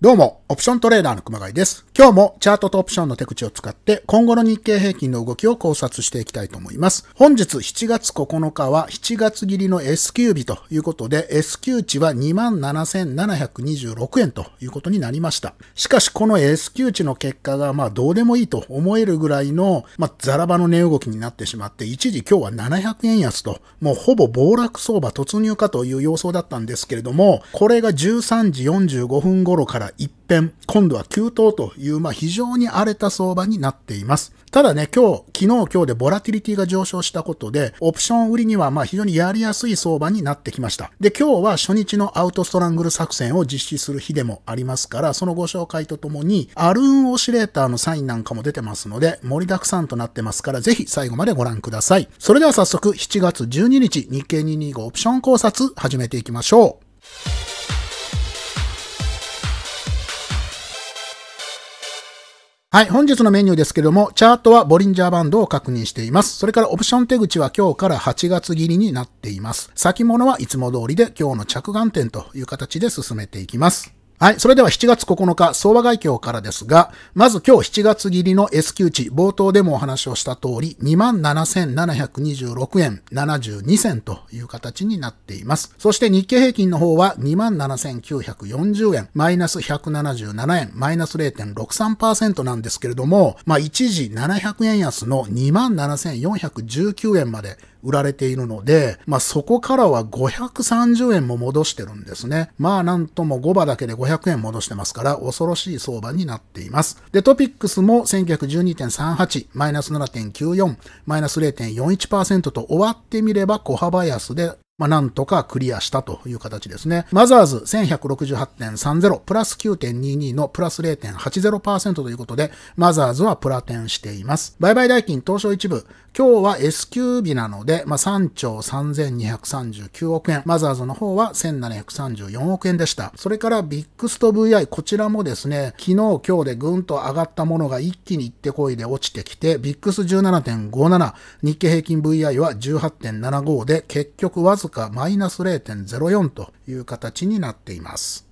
どうも、オプショントレーダーの熊谷です。今日もチャートとオプションの手口を使って今後の日経平均の動きを考察していきたいと思います。本日7月9日は7月切りの S q 日ということで S q 値は27,726円ということになりました。しかしこの S q 値の結果がまあどうでもいいと思えるぐらいのまあザラバの値動きになってしまって一時今日は700円安ともうほぼ暴落相場突入かという様相だったんですけれどもこれが13時45分頃から一変、今度は急騰という、まあ、非常に荒れた相場になっています。ただね、今日、昨日、今日でボラティリティが上昇したことで、オプション売りにはまあ非常にやりやすい相場になってきました。で、今日は初日のアウトストラングル作戦を実施する日でもありますから、そのご紹介とともに、アルーンオシレーターのサインなんかも出てますので、盛りだくさんとなってますから、ぜひ最後までご覧ください。それでは早速、7月12日、日経225オプション考察、始めていきましょう。はい、本日のメニューですけれども、チャートはボリンジャーバンドを確認しています。それからオプション手口は今日から8月切りになっています。先物はいつも通りで今日の着眼点という形で進めていきます。はい。それでは7月9日、相場外況からですが、まず今日7月切りの S q 値、冒頭でもお話をした通り、27,726円72銭という形になっています。そして日経平均の方は27,940円、マイナス177円、マイナス0.63%なんですけれども、まあ一時700円安の27,419円まで売られているので、まあ、そこからは530円も戻してるんですね。まあなんとも5場だけで500円戻してますから、恐ろしい相場になっています。で、トピックスも1912.38、マイナス7.94、マイナス0.41%と終わってみれば小幅安でまあ、なんとかクリアしたという形ですね。マザーズ1168.30プラス9.22のプラス0.80%ということで、マザーズはプラテンしています。売買代金東証一部、今日は S q 日なので、まあ、3兆3239億円。マザーズの方は1734億円でした。それからビックスと VI、こちらもですね、昨日今日でぐんと上がったものが一気に行ってこいで落ちてきて、ビックス17.57、日経平均 VI は18.75で、結局わずずかマイナス0.04という形になっています。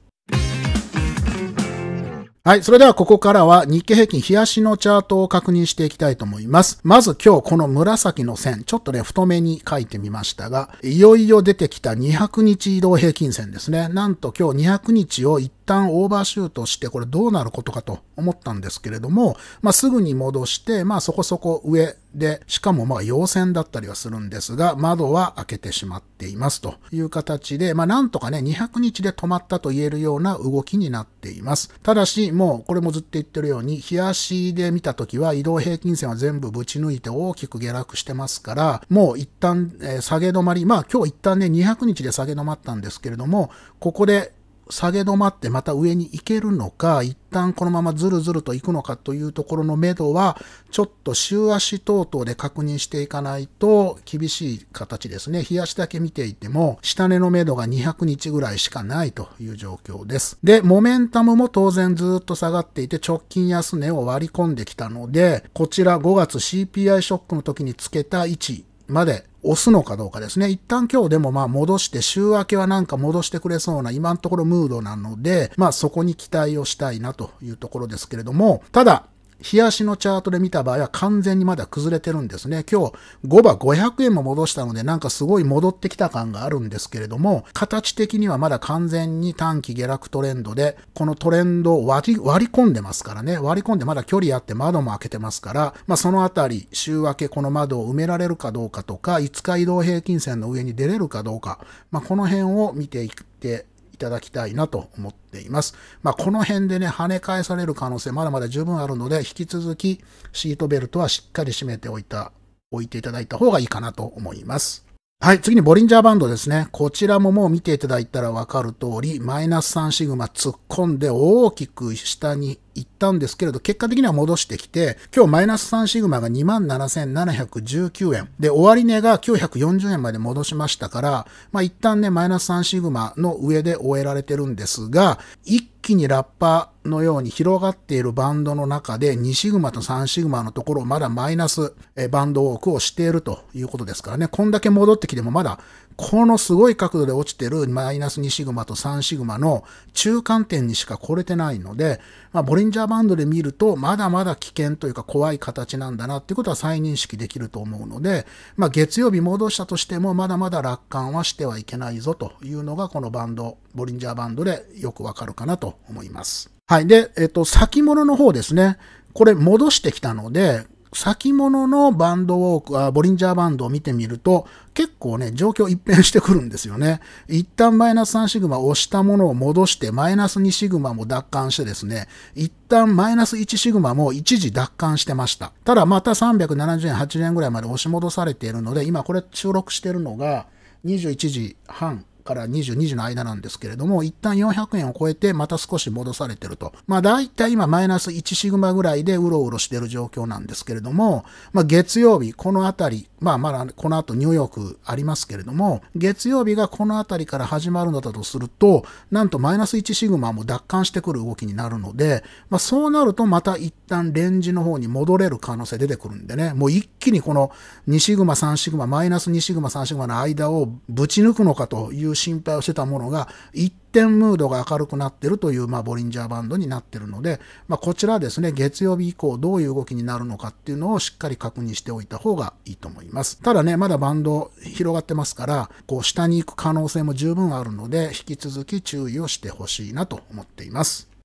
はい。それではここからは日経平均日足のチャートを確認していきたいと思います。まず今日この紫の線、ちょっとね、太めに書いてみましたが、いよいよ出てきた200日移動平均線ですね。なんと今日200日を一旦オーバーシュートして、これどうなることかと思ったんですけれども、まあ、すぐに戻して、まあ、そこそこ上で、しかもまあ、陽線だったりはするんですが、窓は開けてしまっていますという形で、まあ、なんとかね、200日で止まったと言えるような動きになっています。ただし、もう、これもずっと言ってるように、冷やしで見たときは、移動平均線は全部ぶち抜いて大きく下落してますから、もう一旦、下げ止まり、まあ、今日一旦ね、200日で下げ止まったんですけれども、ここで下げ止まってまた上に行けるのか、一旦このままずるずると行くのかというところの目処は、ちょっと週足等々で確認していかないと厳しい形ですね。日足だけ見ていても、下値の目処が200日ぐらいしかないという状況です。で、モメンタムも当然ずっと下がっていて、直近安値を割り込んできたので、こちら5月 CPI ショックの時につけた位置、まで押すのかどうかですね。一旦今日でもまあ戻して、週明けはなんか戻してくれそうな今のところムードなので、まあそこに期待をしたいなというところですけれども、ただ、冷やしのチャートで見た場合は完全にまだ崩れてるんですね。今日5場500円も戻したのでなんかすごい戻ってきた感があるんですけれども、形的にはまだ完全に短期下落トレンドで、このトレンドを割り込んでますからね。割り込んでまだ距離あって窓も開けてますから、まあそのあたり週明けこの窓を埋められるかどうかとか、5日移動平均線の上に出れるかどうか、まあこの辺を見ていって、いただきたいなと思っています。まあ、この辺でね、跳ね返される可能性まだまだ十分あるので、引き続きシートベルトはしっかり締めておいた、置いていただいた方がいいかなと思います。はい、次にボリンジャーバンドですね。こちらももう見ていただいたらわかる通り、マイナス3シグマ突っ込んで大きく下に行ったんですけれど、結果的には戻してきて、今日マイナス3シグマが27,719円。で、終わり値が940円まで戻しましたから、まあ一旦ね、マイナス3シグマの上で終えられてるんですが、一気にラッパーのように広がっているバンドの中で2シグマと3シグマのところまだマイナスバンドウォークをしているということですからね、こんだけ戻ってきてもまだこのすごい角度で落ちてるマイナス2シグマと3シグマの中間点にしか来れてないので、まあ、ボリンジャーバンドで見ると、まだまだ危険というか怖い形なんだなっていうことは再認識できると思うので、まあ、月曜日戻したとしても、まだまだ楽観はしてはいけないぞというのが、このバンド、ボリンジャーバンドでよくわかるかなと思います。はい。で、えっと、先物の方ですね。これ戻してきたので、先物のバンドウォーク、あボリンジャーバンドを見てみると、結構ね、状況一変してくるんですよね。一旦マイナス3シグマ押したものを戻して、マイナス2シグマも奪還してですね、一旦マイナス1シグマも一時奪還してました。ただまた370円、8円ぐらいまで押し戻されているので、今これ収録してるのが21時半から2 2時の間なんですけれども、一旦400円を超えて、また少し戻されてると。まあ、だいたい今、マイナス1シグマぐらいでうろうろしてる状況なんですけれども、まあ、月曜日、このあたり、まあ、まだこの後ニューヨークありますけれども、月曜日がこの辺りから始まるのだとすると、なんとマイナス1シグマも奪還してくる動きになるので、まあ、そうなるとまた一旦レンジの方に戻れる可能性出てくるんでね、もう一気にこの2シグマ、3シグマ、マイナス2シグマ、3シグマの間をぶち抜くのかという心配をしてたものが、一転ムードが明るくなってるという、まあ、ボリンジャーバンドになってるので、まあ、こちらですね、月曜日以降どういう動きになるのかっていうのをしっかり確認しておいた方がいいと思います。ただね、まだバンド広がってますから、こう下に行く可能性も十分あるので、引き続き注意をしてほしいなと思っています。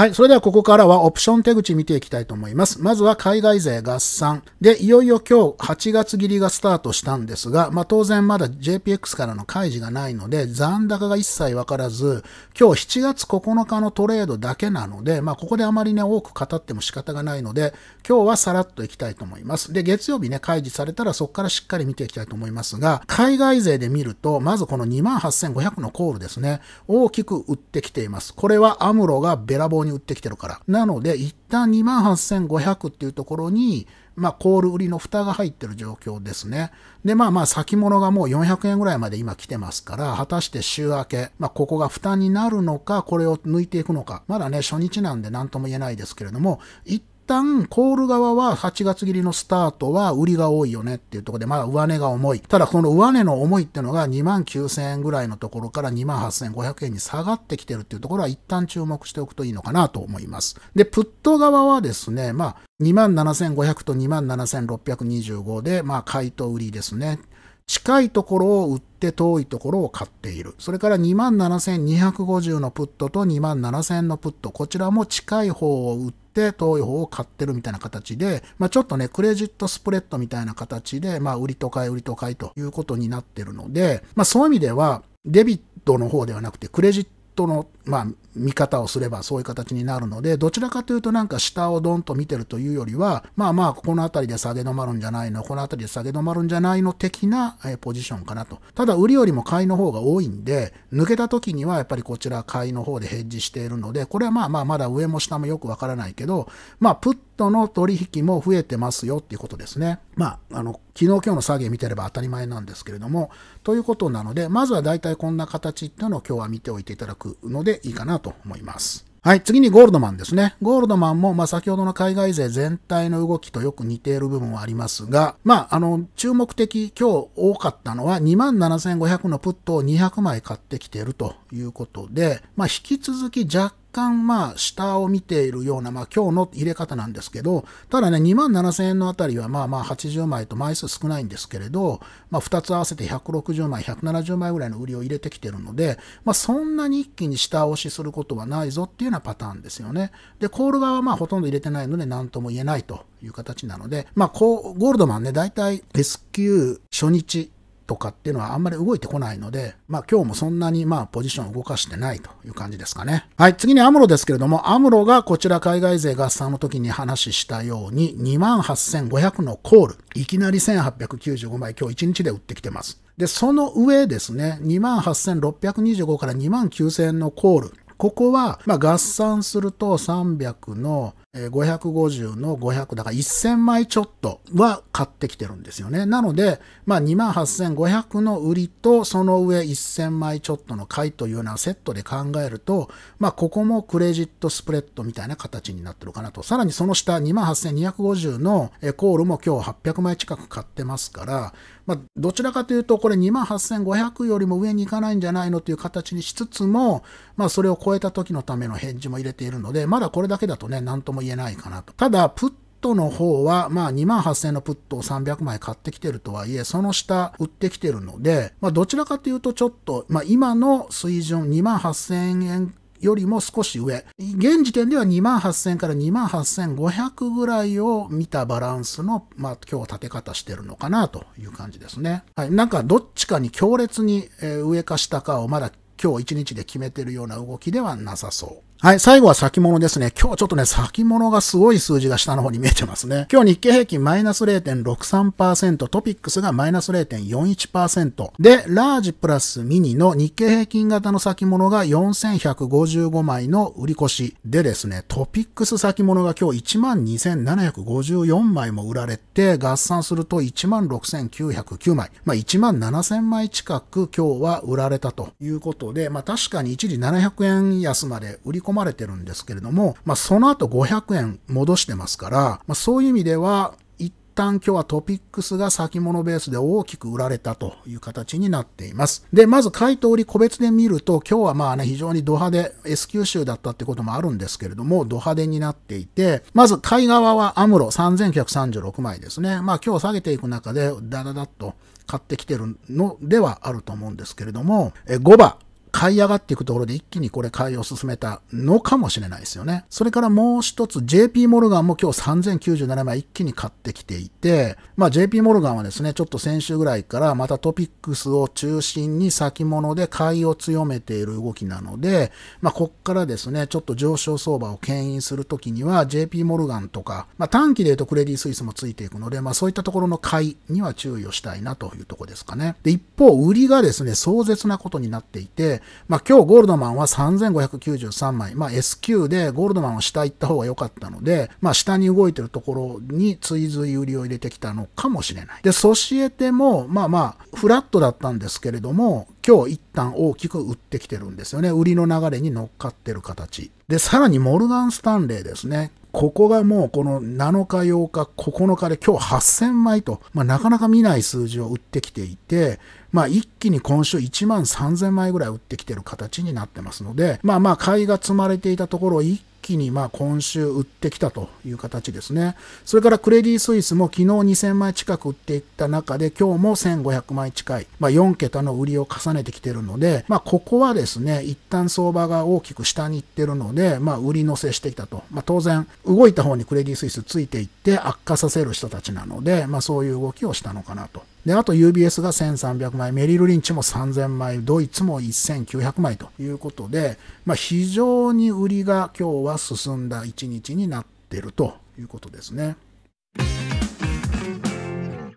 はい。それではここからはオプション手口見ていきたいと思います。まずは海外勢合算。で、いよいよ今日8月切りがスタートしたんですが、まあ当然まだ JPX からの開示がないので、残高が一切わからず、今日7月9日のトレードだけなので、まあここであまりね、多く語っても仕方がないので、今日はさらっといきたいと思います。で、月曜日ね、開示されたらそこからしっかり見ていきたいと思いますが、海外勢で見ると、まずこの28,500のコールですね、大きく売ってきています。これはアムロがべラボーにに売ってきてるから。なので、一旦28,500っていうところに、まあ、コール売りの蓋が入ってる状況ですね。で、まあまあ、先物がもう400円ぐらいまで今来てますから、果たして週明け、まあ、ここが負担になるのか、これを抜いていくのか、まだね、初日なんで何とも言えないですけれども、一旦、コール側は8月切りのスタートは売りが多いよねっていうところで、まだ上値が重い。ただ、この上値の重いっていうのが2万9000円ぐらいのところから2万8500円に下がってきてるっていうところは一旦注目しておくといいのかなと思います。で、プット側はですね、まあ、27,500と27,625で、まあ、買いと売りですね。近いところを売って遠いところを買っている。それから27,250のプットと27,000のプット。こちらも近い方を売っって投与を買ってるみたいな形で、まあ、ちょっとね、クレジットスプレッドみたいな形で、まあ、売りと買い、売りと買いということになってるので、まあ、そういう意味では、デビットの方ではなくて、クレジットとの、まあ、見方をすればそういう形になるので、どちらかというとなんか下をドンと見てるというよりは、まあまあ、この辺りで下げ止まるんじゃないの、この辺りで下げ止まるんじゃないの的なポジションかなと。ただ、売りよりも買いの方が多いんで、抜けた時にはやっぱりこちら買いの方でヘッジしているので、これはまあまあ、まだ上も下もよくわからないけど、まあ、プットの取引も増えてますよっていうことですね。まあ、あの、昨日今日の下げ見てれば当たり前なんですけれども、ということなので、まずは大体こんな形っていうのを今日は見ておいていただくのでいいかなと思います。はい、次にゴールドマンですね。ゴールドマンも、まあ、先ほどの海外勢全体の動きとよく似ている部分はありますが、まあ、あの、注目的、今日多かったのは27,500のプットを200枚買ってきているということで、まあ、引き続き若干、まあ、下を見ているような、まあ、今日の入れ方なんですけど、ただね、2万7000円のあたりは、まあまあ、80枚と枚数少ないんですけれど、まあ、2つ合わせて160枚、170枚ぐらいの売りを入れてきてるので、まあ、そんなに一気に下押しすることはないぞっていうようなパターンですよね。で、コール側はまあ、ほとんど入れてないので、何とも言えないという形なので、まあ、こう、ゴールドマンね、大体 S q 初日、とかっていうのはあんまり動いてこないので、まあ今日もそんなにまあポジションを動かしてないという感じですかね。はい、次にアムロですけれども、アムロがこちら海外勢合算の時に話したように28,500のコール、いきなり1895枚今日1日で売ってきてます。で、その上ですね、28,625から29,000のコール、ここは、まあ、合算すると300の550の500だから1000枚ちょっとは買ってきてるんですよね。なので、まあ、28,500の売りとその上1000枚ちょっとの買いというようなセットで考えると、まあ、ここもクレジットスプレッドみたいな形になってるかなと。さらにその下28,250のコールも今日800枚近く買ってますから、まあ、どちらかというと、これ28,500よりも上に行かないんじゃないのという形にしつつも、まあ、それを超えた時のための返事も入れているので、まだこれだけだとね、何とも言えないかなと。ただ、プットの方は、まあ2万8000のプットを300枚買ってきてるとはいえ、その下売ってきてるので、まあどちらかというとちょっと、まあ今の水準2万8000円よりも少し上。現時点では2万8000から2万8500ぐらいを見たバランスの、まあ、今日立て方してるのかなという感じですね。はい。なんかどっちかに強烈に上か下かをまだ今日一日で決めてるような動きではなさそう。はい、最後は先物ですね。今日ちょっとね、先物がすごい数字が下の方に見えてますね。今日日経平均マイナス0.63%、トピックスがマイナス0.41%。で、ラージプラスミニの日経平均型の先物が4155枚の売り越し。でですね、トピックス先物が今日12,754枚も売られて、合算すると16,909枚。まあ、17,000枚近く今日は売られたということで、まあ、確かに一時700円安まで売り込込まれてるんですけれども、まあ、その後500円戻してますから、まあ、そういう意味では、一旦今日はトピックスが先物ベースで大きく売られたという形になっています。で、まず回答り個別で見ると、今日はまあね、非常にド派手、S 九州だったってこともあるんですけれども、ド派手になっていて、まず買い側はアムロ3936枚ですね。まあ今日下げていく中で、ダダダッと買ってきてるのではあると思うんですけれども、え5番、買い上がっていくところで一気にこれ買いを進めたのかもしれないですよね。それからもう一つ JP モルガンも今日3097枚一気に買ってきていて、まあ JP モルガンはですね、ちょっと先週ぐらいからまたトピックスを中心に先物で買いを強めている動きなので、まあこっからですね、ちょっと上昇相場を牽引するときには JP モルガンとか、まあ短期で言うとクレディスイスもついていくので、まあそういったところの買いには注意をしたいなというところですかね。で、一方、売りがですね、壮絶なことになっていて、まあ、今日ゴールドマンは3593枚、まあ、S q でゴールドマンは下行った方が良かったので、まあ、下に動いてるところに追随売りを入れてきたのかもしれない。で、ソシエテも、まあまあ、フラットだったんですけれども、今日一旦大きく売ってきてるんですよね。売りの流れに乗っかってる形。で、さらにモルガン・スタンレーですね。ここがもうこの7日、8日、9日で今日8000枚と、まあ、なかなか見ない数字を売ってきていて、まあ、一気に今週1万3000枚ぐらい売ってきてる形になってますので、まあまあ買いが積まれていたところを一気にまあ今週売ってきたという形ですね。それからクレディ・スイスも昨日2000枚近く売っていった中で今日も1500枚近い、まあ、4桁の売りを重ねてきてるので、まあ、ここはですね、一旦相場が大きく下に行ってるので、まあ、売り乗せしてきたと。まあ、当然、動いた方にクレディ・スイスついていって悪化させる人たちなので、まあ、そういう動きをしたのかなと。で、あと UBS が1300枚、メリル・リンチも3000枚、ドイツも1900枚ということで、まあ、非常に売りが今日は進んだ一日になっているということですね。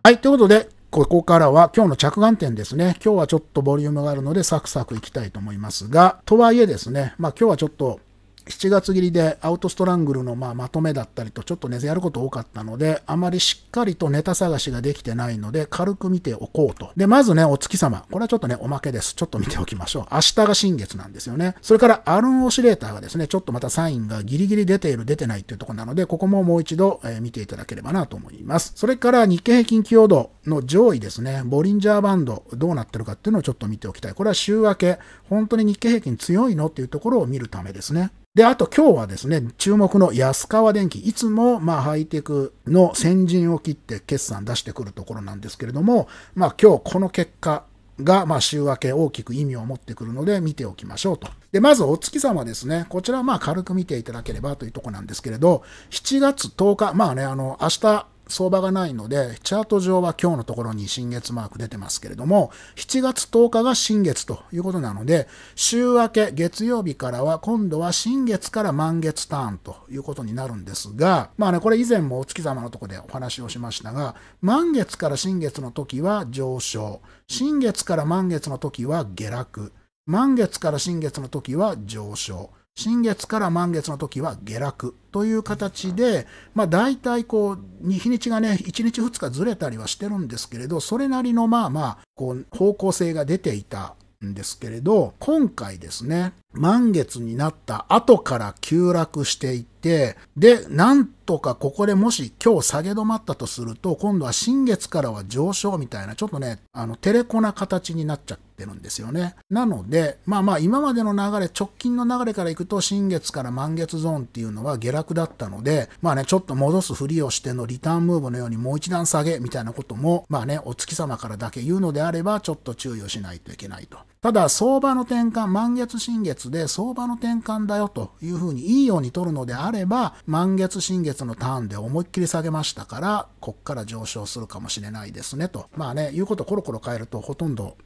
はい、ということで、ここからは今日の着眼点ですね。今日はちょっとボリュームがあるのでサクサクいきたいと思いますが、とはいえですね、まあ今日はちょっと7月切りでアウトストラングルのままとめだったりとちょっとね、やること多かったので、あまりしっかりとネタ探しができてないので、軽く見ておこうと。で、まずね、お月様。これはちょっとね、おまけです。ちょっと見ておきましょう。明日が新月なんですよね。それから、アルンオシレーターがですね、ちょっとまたサインがギリギリ出ている、出てないっていうとこなので、ここももう一度、え見ていただければなと思います。それから、日経平均寄与度の上位ですね、ボリンジャーバンド、どうなってるかっていうのをちょっと見ておきたい。これは週明け、本当に日経平均強いのっていうところを見るためですね。で、あと今日はですね、注目の安川電機、いつもまあハイテクの先陣を切って決算出してくるところなんですけれども、まあ今日この結果がまあ週明け大きく意味を持ってくるので見ておきましょうと。で、まずお月様ですね。こちらはまあ軽く見ていただければというとこなんですけれど、7月10日、まあね、あの、明日相場がないので、チャート上は今日のところに新月マーク出てますけれども、7月10日が新月ということなので、週明け月曜日からは今度は新月から満月ターンということになるんですが、まあね、これ以前もお月様のとこでお話をしましたが、満月から新月の時は上昇、新月から満月の時は下落、満月から新月の時は上昇、新月から満月の時は下落という形で、まあ、大体こう、日にちがね、1日2日ずれたりはしてるんですけれど、それなりのまあまあ、こう、方向性が出ていたんですけれど、今回ですね、満月になった後から急落していって、で、なんとかここでもし今日下げ止まったとすると、今度は新月からは上昇みたいな、ちょっとね、あの、テレコな形になっちゃってるんですよね。なので、まあまあ今までの流れ、直近の流れからいくと、新月から満月ゾーンっていうのは下落だったので、まあね、ちょっと戻すふりをしてのリターンムーブのようにもう一段下げみたいなことも、まあね、お月様からだけ言うのであれば、ちょっと注意をしないといけないと。ただ、相場の転換、満月新月で相場の転換だよというふうにいいように取るのであれば、満月新月のターンで思いっきり下げましたから、こっから上昇するかもしれないですねと。まあね、言うことコロコロ変えるとほとんど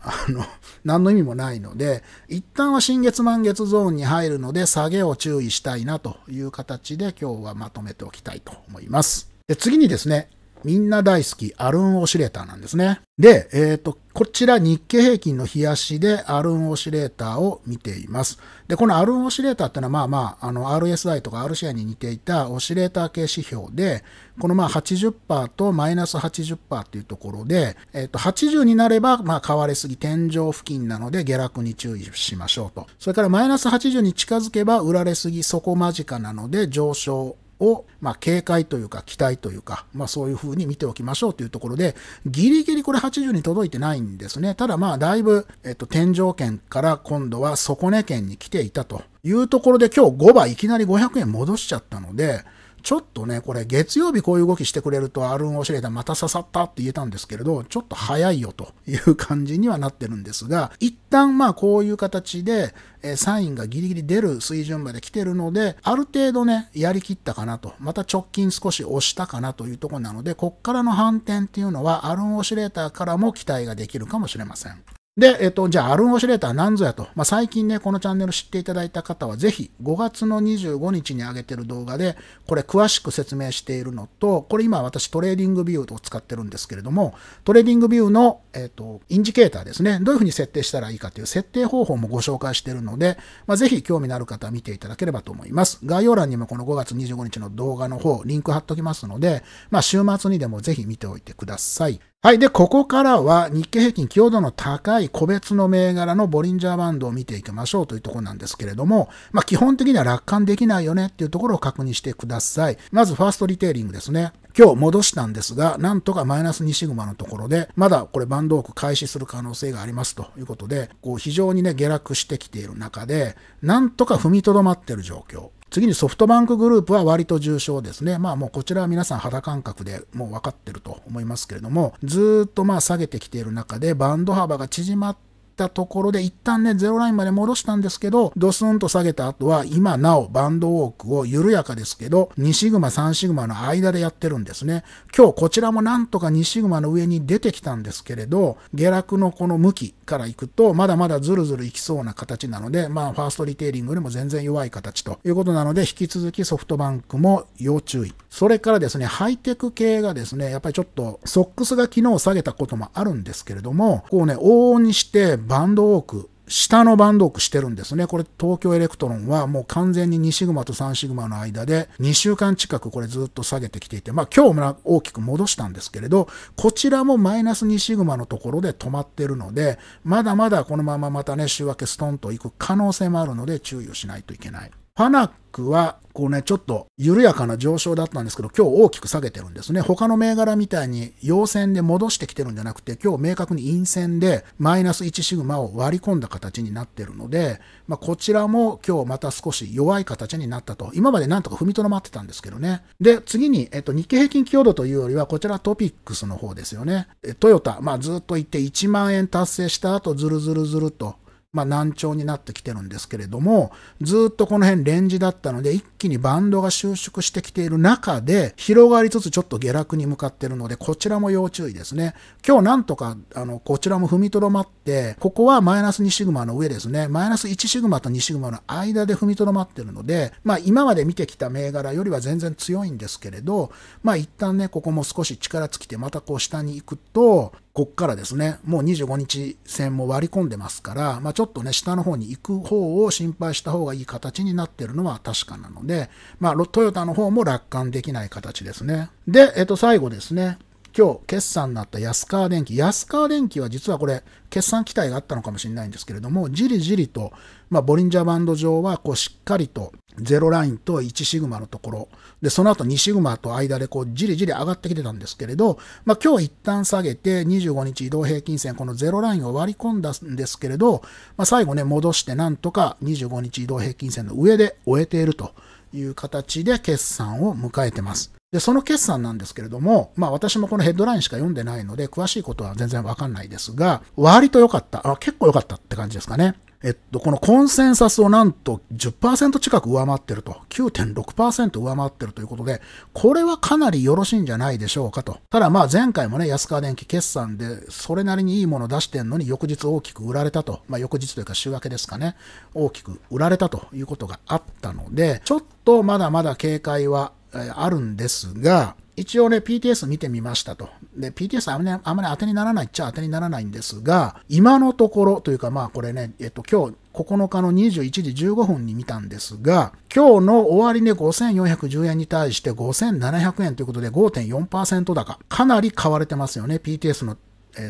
あの、何の意味もないので、一旦は新月満月ゾーンに入るので、下げを注意したいなという形で今日はまとめておきたいと思います。で次にですね、みんな大好き、アルン・オシレーターなんですね。で、えっ、ー、と、こちら日経平均の冷やしでアルン・オシレーターを見ています。で、このアルン・オシレーターってのは、まあまあ、あの、RSI とか RCI に似ていたオシレーター系指標で、このまあ80%とマイナス80%っていうところで、えっ、ー、と、80になれば、まあ、買われすぎ天井付近なので下落に注意しましょうと。それからマイナス80に近づけば売られすぎ底間近なので上昇を、まあ、警戒というか、期待というか、まあ、そういうふうに見ておきましょうというところで、ギリギリこれ80に届いてないんですね。ただまあ、だいぶ、えっと、天井圏から今度は底根圏に来ていたというところで、今日5倍、いきなり500円戻しちゃったので、ちょっとね、これ月曜日こういう動きしてくれると、アルン・オシレーターまた刺さったって言えたんですけれど、ちょっと早いよという感じにはなってるんですが、一旦まあこういう形で、えサインがギリギリ出る水準まで来てるので、ある程度ね、やりきったかなと、また直近少し押したかなというところなので、こっからの反転っていうのは、アルン・オシレーターからも期待ができるかもしれません。で、えっと、じゃあ、アルン・オシレーター何ぞやと。まあ、最近ね、このチャンネル知っていただいた方は、ぜひ、5月の25日に上げてる動画で、これ詳しく説明しているのと、これ今私トレーディングビューを使ってるんですけれども、トレーディングビューの、えっと、インジケーターですね、どういうふうに設定したらいいかという設定方法もご紹介しているので、まあ、ぜひ興味のある方は見ていただければと思います。概要欄にもこの5月25日の動画の方、リンク貼っときますので、まあ、週末にでもぜひ見ておいてください。はい。で、ここからは日経平均強度の高い個別の銘柄のボリンジャーバンドを見ていきましょうというところなんですけれども、まあ基本的には楽観できないよねっていうところを確認してください。まずファーストリテイリングですね。今日戻したんですが、なんとかマイナス2シグマのところで、まだこれバンドオーク開始する可能性がありますということで、こう非常にね、下落してきている中で、なんとか踏みとどまっている状況。次にソフトバンクグループは割と重症ですね。まあもうこちらは皆さん肌感覚でもう分かってると思いますけれども、ずっとまあ下げてきている中でバンド幅が縮まって、ったところで、一旦ね、ゼロラインまで戻したんですけど、ドスンと下げた後は、今なおバンドウォークを緩やかですけど、2シグマ、3シグマの間でやってるんですね。今日こちらもなんとか2シグマの上に出てきたんですけれど、下落のこの向きから行くと、まだまだずるずるいきそうな形なので、まあ、ファーストリテイリングでも全然弱い形ということなので、引き続きソフトバンクも要注意。それからですね、ハイテク系がですね、やっぱりちょっと、ソックスが昨日下げたこともあるんですけれども、こうね、往々にして、バンドウォーク、下のバンドウォークしてるんですね。これ東京エレクトロンはもう完全に2シグマと3シグマの間で2週間近くこれずっと下げてきていて、まあ今日も大きく戻したんですけれど、こちらもマイナス2シグマのところで止まってるので、まだまだこのまままたね、週明けストンと行く可能性もあるので注意をしないといけない。ファナックは、こうね、ちょっと緩やかな上昇だったんですけど、今日大きく下げてるんですね。他の銘柄みたいに陽線で戻してきてるんじゃなくて、今日明確に陰線でマイナス1シグマを割り込んだ形になってるので、まあ、こちらも今日また少し弱い形になったと。今までなんとか踏みとどまってたんですけどね。で、次に、えっと、日経平均強度というよりは、こちらトピックスの方ですよね。トヨタ、まあずっと言って1万円達成した後、ずるずるずるとまあ、難聴になってきてるんですけれども、ずっとこの辺レンジだったので、一気にバンドが収縮してきている中で、広がりつつちょっと下落に向かってるので、こちらも要注意ですね。今日なんとか、あの、こちらも踏みとどまって、ここはマイナス2シグマの上ですね。マイナス1シグマと2シグマの間で踏みとどまってるので、まあ、今まで見てきた銘柄よりは全然強いんですけれど、まあ、一旦ね、ここも少し力尽きて、またこう下に行くと、こっからですね、もう25日線も割り込んでますから、まあ、ちょっとね、下の方に行く方を心配した方がいい形になってるのは確かなので、まあ、トヨタの方も楽観できない形ですね。で、えっと、最後ですね、今日決算になった安川電機。安川電機は実はこれ、決算期待があったのかもしれないんですけれども、じりじりとまあ、ボリンジャーバンド上は、こう、しっかりと、0ラインと1シグマのところ、で、その後2シグマと間で、こう、じりじり上がってきてたんですけれど、まあ、今日一旦下げて、25日移動平均線、この0ラインを割り込んだんですけれど、まあ、最後ね、戻して、なんとか25日移動平均線の上で終えているという形で決算を迎えてます。で、その決算なんですけれども、まあ私もこのヘッドラインしか読んでないので、詳しいことは全然わかんないですが、割と良かった。あ、結構良かったって感じですかね。えっと、このコンセンサスをなんと10%近く上回ってると、9.6%上回ってるということで、これはかなりよろしいんじゃないでしょうかと。ただまあ前回もね、安川電機決算で、それなりにいいもの出してんのに翌日大きく売られたと。まあ翌日というか週明けですかね。大きく売られたということがあったので、ちょっとまだまだ警戒はあるんですが、一応ね、PTS 見てみましたと。で、PTS あんまり、当てにならないっちゃ当てにならないんですが、今のところというか、まあこれね、えっと、今日9日の21時15分に見たんですが、今日の終値5410円に対して5700円ということで5.4%高。かなり買われてますよね、PTS の、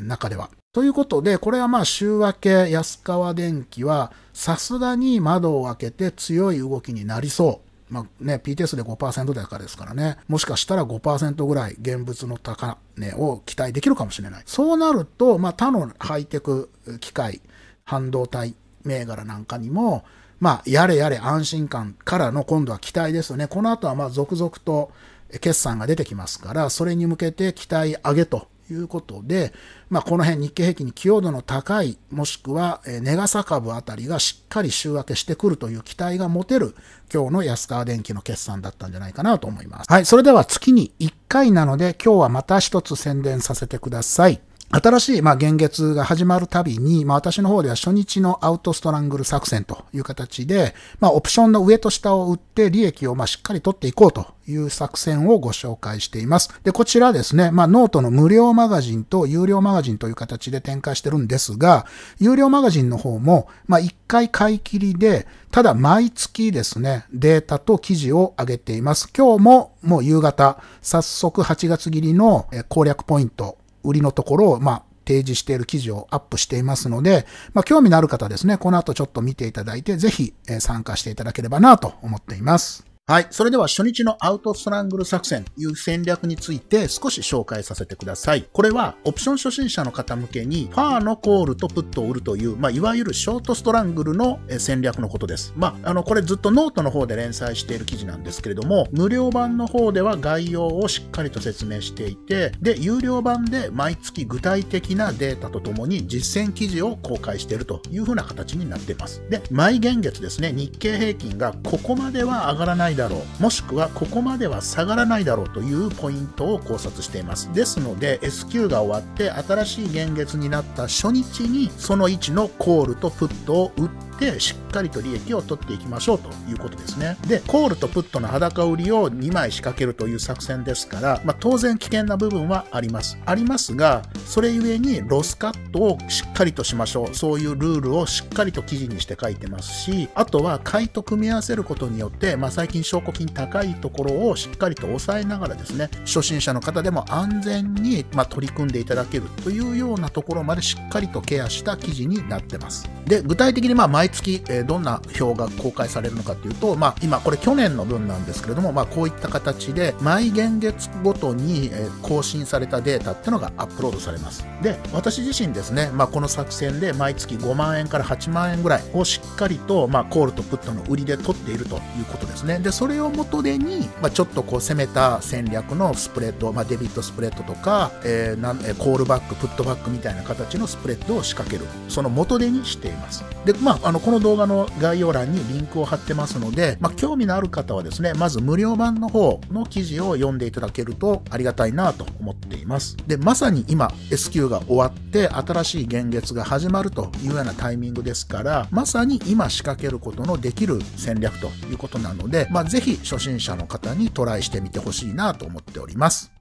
中では。ということで、これはまあ週明け安川電機はさすがに窓を開けて強い動きになりそう。まあね、PTS で5%からですからね、もしかしたら5%ぐらい現物の高値を期待できるかもしれない。そうなると、まあ、他のハイテク機械、半導体銘柄なんかにも、まあ、やれやれ安心感からの今度は期待ですよね。この後はまあ続々と決算が出てきますから、それに向けて期待上げということで、まあ、この辺日経平均に寄与度の高い、もしくは、えー、ネガサ株あたりがしっかり週明けしてくるという期待が持てる今日の安川電機の決算だったんじゃないかなと思います。はい、それでは月に1回なので今日はまた一つ宣伝させてください。新しい、まあ、現月が始まるたびに、まあ、私の方では初日のアウトストラングル作戦という形で、まあ、オプションの上と下を売って利益を、まあ、しっかり取っていこうという作戦をご紹介しています。で、こちらですね、まあ、ノートの無料マガジンと有料マガジンという形で展開してるんですが、有料マガジンの方も、まあ、1回買い切りで、ただ毎月ですね、データと記事を上げています。今日ももう夕方、早速8月切りの攻略ポイント売りのところを、まあ、提示している記事をアップしていますので、まあ、興味のある方ですね、この後ちょっと見ていただいて、ぜひ参加していただければなと思っています。はい。それでは初日のアウトストラングル作戦という戦略について少し紹介させてください。これはオプション初心者の方向けにファーのコールとプットを売るという、まあ、いわゆるショートストラングルの戦略のことです。まあ、あの、これずっとノートの方で連載している記事なんですけれども、無料版の方では概要をしっかりと説明していて、で、有料版で毎月具体的なデータとともに実践記事を公開しているというふうな形になっています。で、毎現月ですね、日経平均がここまでは上がらないないだろうもしくはここまでは下がらないだろうというポイントを考察していますですので SQ が終わって新しい現月になった初日にその位置のコールとプットを打ってしっかりと利益を取っていきましょうということですねでコールとプットの裸売りを2枚仕掛けるという作戦ですから、まあ、当然危険な部分はありますありますがそれゆえにロスカットをしっかりとしましょう。そういうルールをしっかりと記事にして書いてますし、あとは買いと組み合わせることによって、まあ、最近証拠金高いところをしっかりと抑えながらですね、初心者の方でも安全に、まあ、取り組んでいただけるというようなところまでしっかりとケアした記事になってます。で、具体的にまあ毎月、えどんな表が公開されるのかというと、まあ、今これ去年の分なんですけれども、まあ、こういった形で毎現月ごとに、え更新されたデータってのがアップロードされされますで私自身ですね、まあ、この作戦で毎月5万円から8万円ぐらいをしっかりと、まあ、コールとプットの売りで取っているということですねでそれを元手に、まあ、ちょっとこう攻めた戦略のスプレッド、まあ、デビットスプレッドとか、えー、なえー、コールバックプットバックみたいな形のスプレッドを仕掛けるその元手にしていますで、まあ、あのこの動画の概要欄にリンクを貼ってますので、まあ、興味のある方はですねまず無料版の方の記事を読んでいただけるとありがたいなと思っていますでまさに今 S q が終わって新しい現月が始まるというようなタイミングですからまさに今仕掛けることのできる戦略ということなので、まあ、ぜひ初心者の方にトライしてみてほしいなと思っております。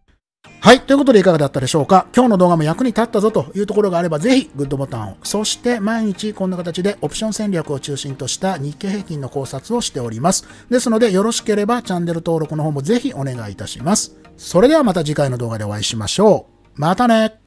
はい。ということでいかがだったでしょうか今日の動画も役に立ったぞというところがあれば、ぜひグッドボタンを。そして毎日こんな形でオプション戦略を中心とした日経平均の考察をしております。ですのでよろしければチャンネル登録の方もぜひお願いいたします。それではまた次回の動画でお会いしましょう。またね